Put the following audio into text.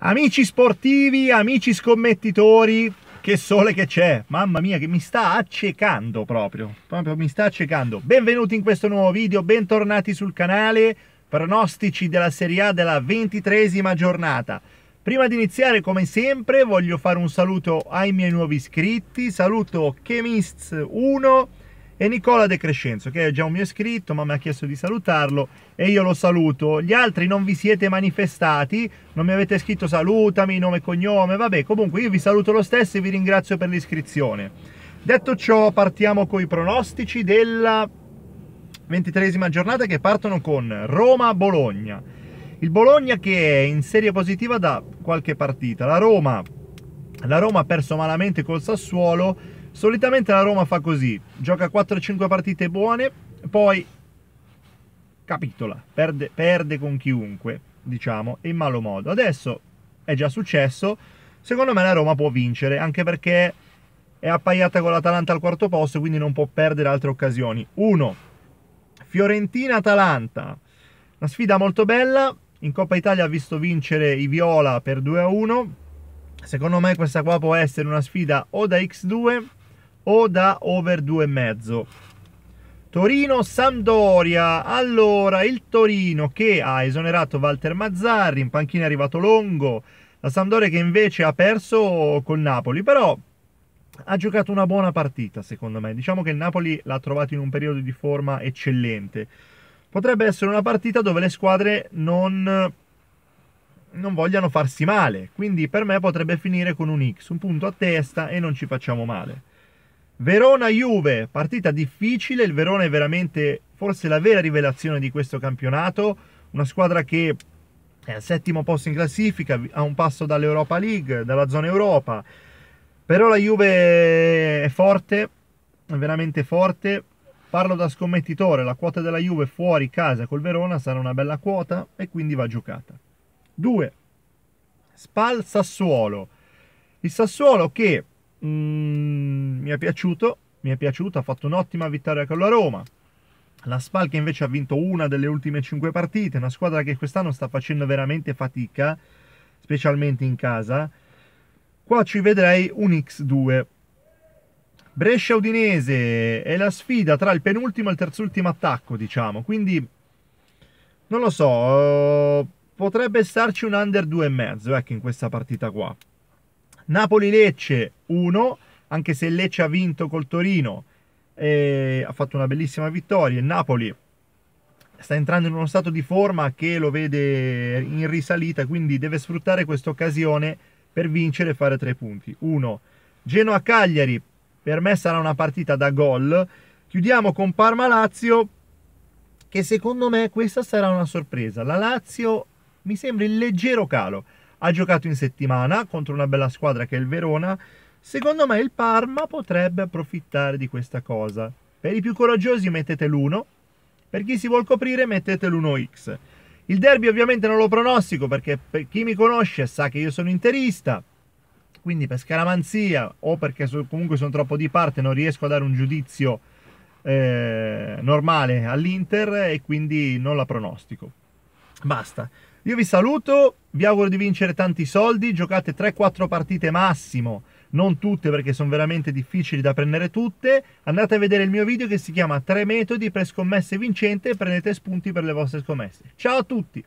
Amici sportivi, amici scommettitori, che sole che c'è, mamma mia che mi sta accecando proprio, proprio mi sta accecando. Benvenuti in questo nuovo video, bentornati sul canale, pronostici della Serie A della ventitresima giornata. Prima di iniziare come sempre voglio fare un saluto ai miei nuovi iscritti, saluto Chemists 1 e Nicola De Crescenzo, che è già un mio iscritto, ma mi ha chiesto di salutarlo e io lo saluto. Gli altri non vi siete manifestati, non mi avete scritto salutami, nome e cognome, vabbè, comunque io vi saluto lo stesso e vi ringrazio per l'iscrizione. Detto ciò, partiamo con i pronostici della ventitresima giornata che partono con Roma-Bologna. Il Bologna che è in serie positiva da qualche partita, la Roma, la Roma ha perso malamente col Sassuolo, Solitamente la Roma fa così, gioca 4-5 partite buone, poi capitola, perde, perde con chiunque, diciamo, in malo modo. Adesso è già successo, secondo me la Roma può vincere, anche perché è appaiata con l'Atalanta al quarto posto, quindi non può perdere altre occasioni. 1. Fiorentina-Atalanta, una sfida molto bella, in Coppa Italia ha visto vincere i Viola per 2-1, secondo me questa qua può essere una sfida o da X2 o da over 2,5. Torino-Sampdoria, allora il Torino che ha esonerato Walter Mazzarri, in panchina è arrivato Longo, la Sampdoria che invece ha perso col Napoli, però ha giocato una buona partita secondo me, diciamo che il Napoli l'ha trovato in un periodo di forma eccellente. Potrebbe essere una partita dove le squadre non non vogliano farsi male, quindi per me potrebbe finire con un X, un punto a testa e non ci facciamo male. Verona-Juve, partita difficile, il Verona è veramente forse la vera rivelazione di questo campionato, una squadra che è al settimo posto in classifica, a un passo dall'Europa League, dalla zona Europa, però la Juve è forte, è veramente forte, parlo da scommettitore, la quota della Juve fuori casa col Verona sarà una bella quota e quindi va giocata. 2. Spal Sassuolo, il Sassuolo che mm, mi è piaciuto, mi è piaciuto, ha fatto un'ottima vittoria con la Roma. La Spal che invece ha vinto una delle ultime 5 partite, una squadra che quest'anno sta facendo veramente fatica, specialmente in casa. Qua ci vedrei un X2. Brescia-Udinese è la sfida tra il penultimo e il terzultimo attacco, diciamo. Quindi, non lo so, potrebbe starci un under 2,5, ecco, in questa partita qua. Napoli-Lecce 1, anche se Lecce ha vinto col Torino, eh, ha fatto una bellissima vittoria. Il Napoli sta entrando in uno stato di forma che lo vede in risalita, quindi deve sfruttare questa occasione per vincere e fare tre punti. 1. Genoa-Cagliari, per me sarà una partita da gol. Chiudiamo con Parma-Lazio, che secondo me questa sarà una sorpresa. La Lazio mi sembra in leggero calo. Ha giocato in settimana contro una bella squadra che è il Verona. Secondo me il Parma potrebbe approfittare di questa cosa. Per i più coraggiosi mettete l'1, per chi si vuol coprire mettete l'1x. Il derby ovviamente non lo pronostico perché per chi mi conosce sa che io sono interista, quindi per scaramanzia o perché comunque sono troppo di parte non riesco a dare un giudizio eh, normale all'Inter e quindi non la pronostico basta. Io vi saluto, vi auguro di vincere tanti soldi, giocate 3-4 partite massimo, non tutte perché sono veramente difficili da prendere tutte. Andate a vedere il mio video che si chiama 3 metodi per scommesse vincente e prendete spunti per le vostre scommesse. Ciao a tutti!